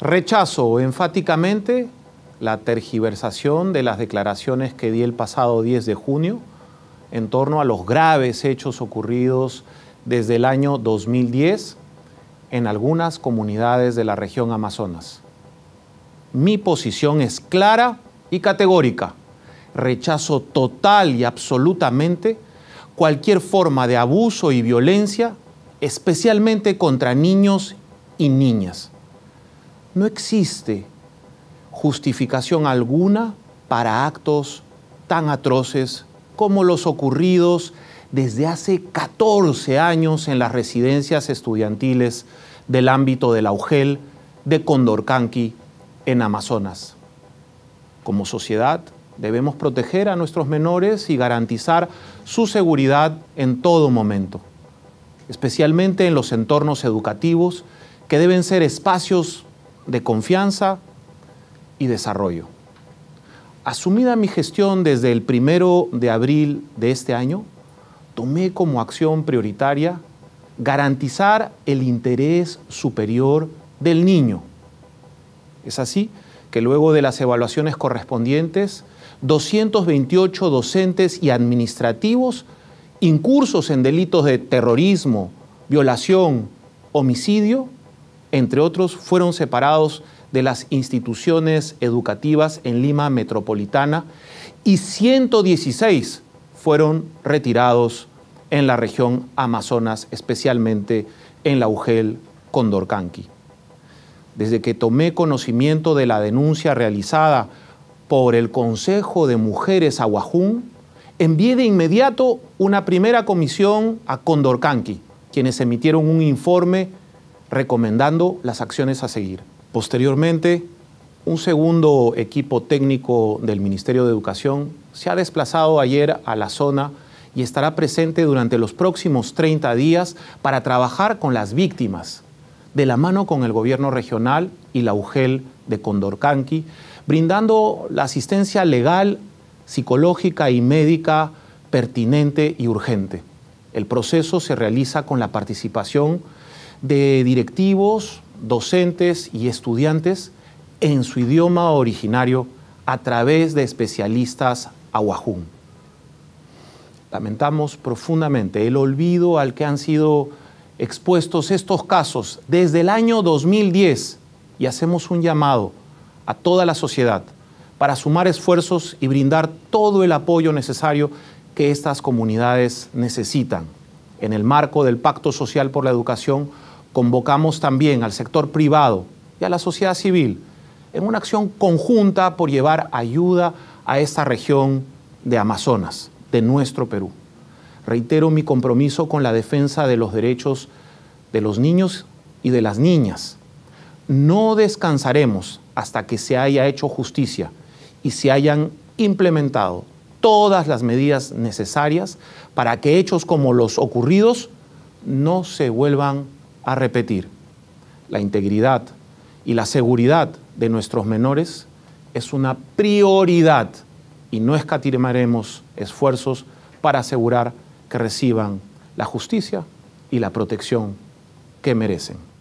Rechazo enfáticamente la tergiversación de las declaraciones que di el pasado 10 de junio en torno a los graves hechos ocurridos desde el año 2010 en algunas comunidades de la región Amazonas. Mi posición es clara y categórica. Rechazo total y absolutamente cualquier forma de abuso y violencia, especialmente contra niños y niñas no existe justificación alguna para actos tan atroces como los ocurridos desde hace 14 años en las residencias estudiantiles del ámbito de la UGEL de Condorcanqui en Amazonas. Como sociedad debemos proteger a nuestros menores y garantizar su seguridad en todo momento, especialmente en los entornos educativos que deben ser espacios de confianza y desarrollo. Asumida mi gestión desde el primero de abril de este año, tomé como acción prioritaria garantizar el interés superior del niño. Es así que luego de las evaluaciones correspondientes, 228 docentes y administrativos incursos en delitos de terrorismo, violación, homicidio, entre otros, fueron separados de las instituciones educativas en Lima Metropolitana y 116 fueron retirados en la región Amazonas, especialmente en la UGEL Condorcanqui. Desde que tomé conocimiento de la denuncia realizada por el Consejo de Mujeres Aguajún, envié de inmediato una primera comisión a Condorcanqui, quienes emitieron un informe recomendando las acciones a seguir. Posteriormente, un segundo equipo técnico del Ministerio de Educación se ha desplazado ayer a la zona y estará presente durante los próximos 30 días para trabajar con las víctimas, de la mano con el gobierno regional y la UGEL de Condorcanqui, brindando la asistencia legal, psicológica y médica pertinente y urgente. El proceso se realiza con la participación de directivos, docentes y estudiantes en su idioma originario a través de especialistas aguajún. Lamentamos profundamente el olvido al que han sido expuestos estos casos desde el año 2010 y hacemos un llamado a toda la sociedad para sumar esfuerzos y brindar todo el apoyo necesario que estas comunidades necesitan. En el marco del Pacto Social por la Educación, convocamos también al sector privado y a la sociedad civil en una acción conjunta por llevar ayuda a esta región de Amazonas, de nuestro Perú. Reitero mi compromiso con la defensa de los derechos de los niños y de las niñas. No descansaremos hasta que se haya hecho justicia y se hayan implementado todas las medidas necesarias para que hechos como los ocurridos no se vuelvan a repetir, la integridad y la seguridad de nuestros menores es una prioridad y no escatimaremos esfuerzos para asegurar que reciban la justicia y la protección que merecen.